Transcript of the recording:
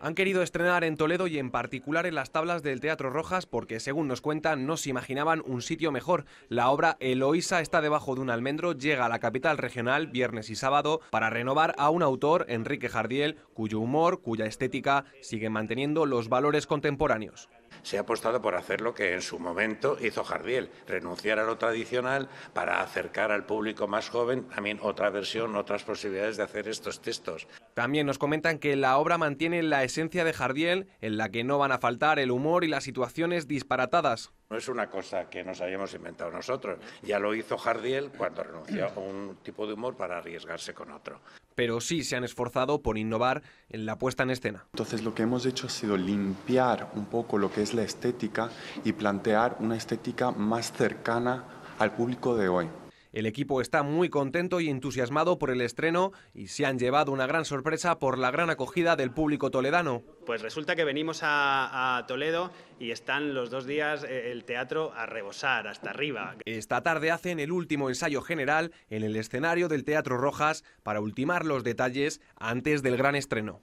Han querido estrenar en Toledo y en particular en las tablas del Teatro Rojas porque, según nos cuentan, no se imaginaban un sitio mejor. La obra Eloísa está debajo de un almendro llega a la capital regional viernes y sábado para renovar a un autor, Enrique Jardiel, cuyo humor, cuya estética, sigue manteniendo los valores contemporáneos se ha apostado por hacer lo que en su momento hizo Jardiel, renunciar a lo tradicional para acercar al público más joven también otra versión, otras posibilidades de hacer estos textos. También nos comentan que la obra mantiene la esencia de Jardiel, en la que no van a faltar el humor y las situaciones disparatadas. No es una cosa que nos hayamos inventado nosotros, ya lo hizo Jardiel cuando renunció a un tipo de humor para arriesgarse con otro pero sí se han esforzado por innovar en la puesta en escena. Entonces lo que hemos hecho ha sido limpiar un poco lo que es la estética y plantear una estética más cercana al público de hoy. El equipo está muy contento y entusiasmado por el estreno y se han llevado una gran sorpresa por la gran acogida del público toledano. Pues resulta que venimos a, Toledo y están los dos días eh, el teatro a rebosar hasta arriba. Esta tarde hacen el último ensayo general en el escenario del Teatro Rojas para ultimar los detalles antes del gran estreno.